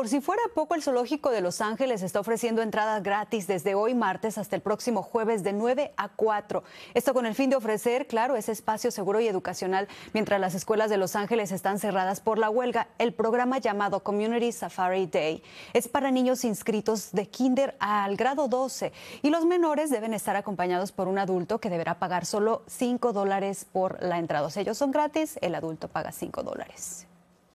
Por si fuera poco, el zoológico de Los Ángeles está ofreciendo entradas gratis desde hoy martes hasta el próximo jueves de 9 a 4. Esto con el fin de ofrecer, claro, ese espacio seguro y educacional. Mientras las escuelas de Los Ángeles están cerradas por la huelga, el programa llamado Community Safari Day es para niños inscritos de kinder al grado 12 y los menores deben estar acompañados por un adulto que deberá pagar solo 5 dólares por la entrada. Si ellos son gratis, el adulto paga 5 dólares.